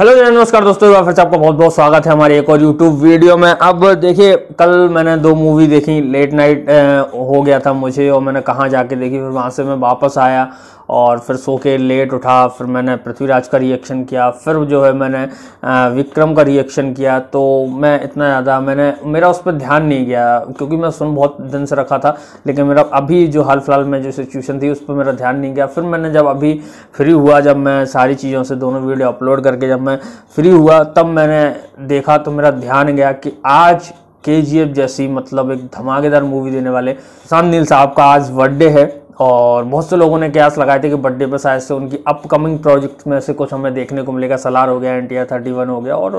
hello नमस्कार दोस्तों फिर से आपका बहुत बहुत स्वागत है हमारे एक और यूट्यूब वीडियो में अब देखिए कल मैंने दो मूवी देखी लेट नाइट हो गया था मुझे और मैंने कहाँ जाके देखी फिर वहाँ से मैं वापस आया और फिर सो के लेट उठा फिर मैंने पृथ्वीराज का रिएक्शन किया फिर जो है मैंने विक्रम का रिएक्शन किया तो मैं इतना ज़्यादा मैंने मेरा उस पर ध्यान नहीं गया क्योंकि मैं सुन बहुत दिन से रखा था लेकिन मेरा अभी जो हाल फिलहाल में जो सिचुएशन थी उस पर मेरा ध्यान नहीं गया फिर मैंने जब अभी फ्री हुआ जब मैं सारी चीज़ों से दोनों वीडियो अपलोड करके जब मैं फ्री हुआ तब मैंने देखा तो मेरा ध्यान गया कि आज के जैसी मतलब एक धमाकेदार मूवी देने वाले शाम नील साहब का आज बर्थडे है और बहुत से लोगों ने कयास लगाए थे कि बर्थडे पर शायद से उनकी अपकमिंग प्रोजेक्ट में से कुछ हमें देखने को मिलेगा सलार हो गया एन टी थर्टी वन हो गया और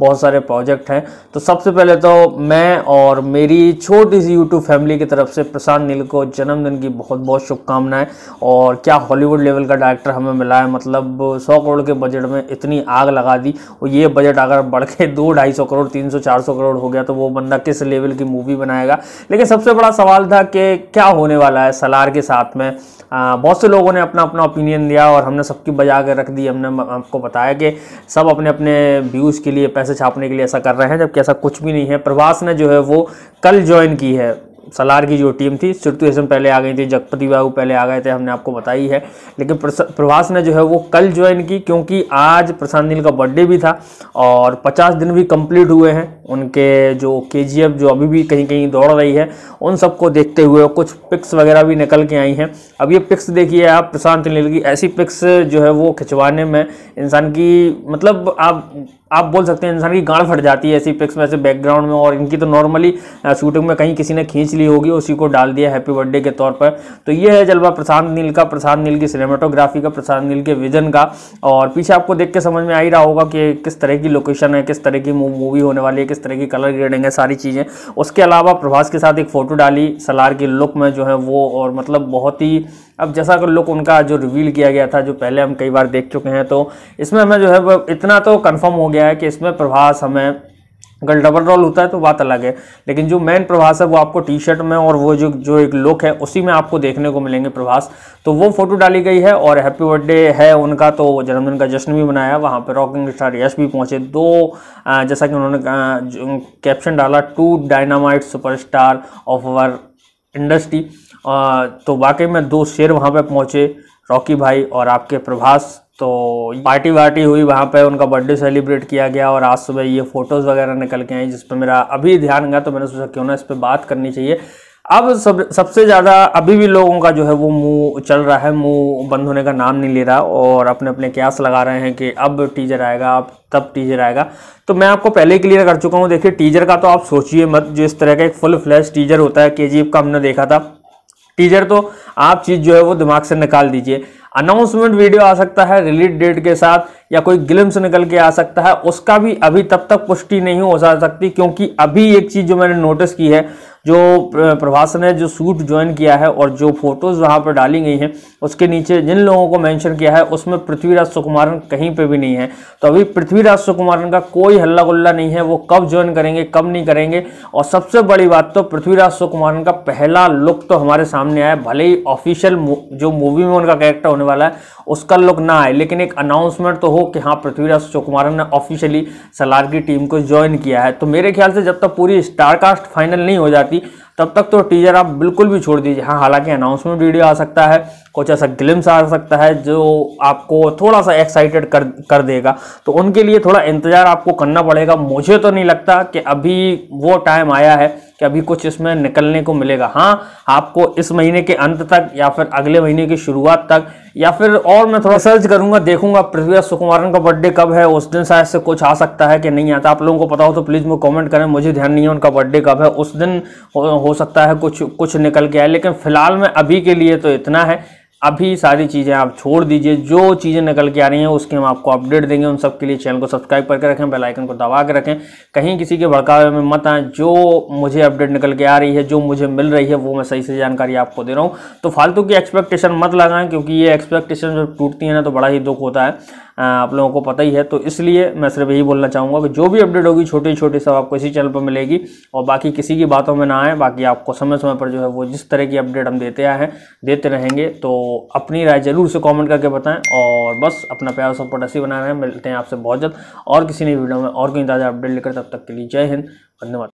बहुत सारे प्रोजेक्ट हैं तो सबसे पहले तो मैं और मेरी छोटी सी यूट्यूब फैमिली की तरफ से प्रशांत नील को जन्मदिन की बहुत बहुत शुभकामनाएं और क्या हॉलीवुड लेवल का डायरेक्टर हमें मिला है मतलब सौ करोड़ के बजट में इतनी आग लगा दी और ये बजट अगर बढ़ के दो ढाई सौ करोड़ तीन सौ चार सौ करोड़ हो गया तो वो बंदा किस लेवल की मूवी बनाएगा लेकिन सबसे बड़ा सवाल था कि क्या होने वाला है सलार के साथ साथ में बहुत से लोगों ने अपना अपना ओपिनियन दिया और हमने सबकी बजा के रख दी हमने आपको बताया कि सब अपने अपने व्यूज़ के लिए पैसे छापने के लिए ऐसा कर रहे हैं जबकि ऐसा कुछ भी नहीं है प्रभास ने जो है वो कल ज्वाइन की है सलार की जो टीम थी श्रुति तो हसन पहले आ गई थी जगपति बाबू पहले आ गए थे हमने आपको बताई है लेकिन प्रभास ने जो है वो कल ज्वाइन की क्योंकि आज प्रशांत नील का बर्थडे भी था और 50 दिन भी कंप्लीट हुए हैं उनके जो के जो अभी भी कहीं कहीं दौड़ रही है उन सबको देखते हुए कुछ पिक्स वगैरह भी निकल के आई हैं अब ये पिक्स देखिए आप प्रशांत नील की ऐसी पिक्स जो है वो खिंचवाने में इंसान की मतलब आप आप बोल सकते हैं इंसान की गाड़ फट जाती है ऐसी पिक्स में ऐसे बैकग्राउंड में और इनकी तो नॉर्मली शूटिंग में कहीं किसी ने खींच मछली होगी उसी को डाल दिया हैप्पी बर्थडे के तौर पर तो ये है जलवा प्रशांत नील का प्रशांत नील की सिनेमाटोग्राफी का प्रशांत नील के विजन का और पीछे आपको देख के समझ में आ ही रहा होगा कि किस तरह की लोकेशन है किस तरह की मूवी होने वाली है किस तरह की कलर ग्रेडिंग है सारी चीज़ें उसके अलावा प्रभास के साथ एक फ़ोटो डाली सलार के लुक में जो है वो और मतलब बहुत ही अब जैसा कि लुक उनका जो रिवील किया गया था जो पहले हम कई बार देख चुके हैं तो इसमें हमें जो है इतना तो कन्फर्म हो गया है कि इसमें प्रभास हमें अगर डबल रोल होता है तो बात अलग है लेकिन जो मेन प्रभास है वो आपको टी शर्ट में और वो जो जो एक लुक है उसी में आपको देखने को मिलेंगे प्रभास तो वो फोटो डाली गई है और हैप्पी बर्थडे है उनका तो जन्मदिन का जश्न भी मनाया वहाँ पर रॉकिंग स्टार यश भी पहुँचे दो जैसा कि उन्होंने कैप्शन डाला to dynamite star of our industry तो वाकई में दो शेर वहाँ पर पहुँचे रॉकी भाई और आपके प्रभास तो पार्टी वार्टी हुई वहाँ पे उनका बर्थडे सेलिब्रेट किया गया और आज सुबह ये फ़ोटोज़ वगैरह निकल के आई जिस पर मेरा अभी ध्यान गया तो मैंने सोचा क्यों ना इस पर बात करनी चाहिए अब सब सबसे ज़्यादा अभी भी लोगों का जो है वो मुंह चल रहा है मुंह बंद होने का नाम नहीं ले रहा और अपने अपने क्यास लगा रहे हैं कि अब टीजर आएगा अब तब टीजर आएगा तो मैं आपको पहले ही क्लियर कर चुका हूँ देखिए टीजर का तो आप सोचिए मत जो इस तरह का एक फुल फ्लैश टीजर होता है के का हमने देखा था टीजर तो आप चीज़ जो है वो दिमाग से निकाल दीजिए अनाउंसमेंट वीडियो आ सकता है रिलीज डेट के साथ या कोई ग्लिम्स निकल के आ सकता है उसका भी अभी तब तक पुष्टि नहीं हो सकती क्योंकि अभी एक चीज़ जो मैंने नोटिस की है जो प्रभास ने जो सूट ज्वाइन किया है और जो फोटोज़ वहाँ पर डाली गई हैं उसके नीचे जिन लोगों को मेंशन किया है उसमें पृथ्वीराज सुकुमारन कहीं पे भी नहीं है तो अभी पृथ्वीराज सुकुमारन का कोई हल्ला गुल्ला नहीं है वो कब ज्वाइन करेंगे कब नहीं करेंगे और सबसे बड़ी बात तो पृथ्वीराज सुकुमारन का पहला लुक तो हमारे सामने आया भले ही ऑफिशियल जो मूवी में उनका कैरेक्टर होने वाला है उसका लुक ना आए लेकिन एक अनाउंसमेंट तो हो कि हाँ पृथ्वीराज सुकुमारन ने ऑफिशियली सलार की टीम को ज्वाइन किया है तो मेरे ख्याल से जब तक पूरी स्टारकास्ट फाइनल नहीं हो जाती थी तब तक तो टीजर आप बिल्कुल भी छोड़ दीजिए हाँ हालांकि अनाउंसमेंट वीडियो आ सकता है कुछ ऐसा ग्लिम्स आ सकता है जो आपको थोड़ा सा एक्साइटेड कर कर देगा तो उनके लिए थोड़ा इंतज़ार आपको करना पड़ेगा मुझे तो नहीं लगता कि अभी वो टाइम आया है कि अभी कुछ इसमें निकलने को मिलेगा हाँ आपको इस महीने के अंत तक या फिर अगले महीने की शुरुआत तक या फिर और मैं थोड़ा सर्च करूंगा देखूंगा पृथ्वी सुकुमारन का बर्थडे कब है उस दिन शायद से कुछ आ सकता है कि नहीं आता आप लोगों को पता हो तो प्लीज़ मुझे कमेंट करें मुझे ध्यान नहीं है उनका बर्थडे कब है उस दिन हो, हो सकता है कुछ कुछ निकल के आए लेकिन फिलहाल में अभी के लिए तो इतना है अभी सारी चीज़ें आप छोड़ दीजिए जो चीज़ें निकल के आ रही हैं उसके हम आपको अपडेट देंगे उन सब के लिए चैनल को सब्सक्राइब करके रखें बेल आइकन को दबा के रखें कहीं किसी के भड़कावे में मत आएँ जो मुझे अपडेट निकल के आ रही है जो मुझे मिल रही है वो मैं सही से जानकारी आपको दे रहा हूँ तो फालतू की एक्सपेक्टेशन मत लगाएं क्योंकि ये एक्सपेक्टेशन जब टूटती है ना तो बड़ा ही दुख होता है आप लोगों को पता ही है तो इसलिए मैं सिर्फ यही बोलना चाहूँगा कि जो भी अपडेट होगी छोटी छोटी सब आपको इसी चैनल पर मिलेगी और बाकी किसी की बातों में ना आए बाकी आपको समय समय पर जो है वो जिस तरह की अपडेट हम देते आए हैं देते रहेंगे तो अपनी राय ज़रूर से कॉमेंट करके बताएँ और बस अपना प्यार सपोर्ट ऐसी बना रहे हैं मिलते हैं आपसे बहुत जल्द और किसी नई वीडियो में और कोई ताज़ा अपडेट लेकर तब तक के लिए जय हिंद धन्यवाद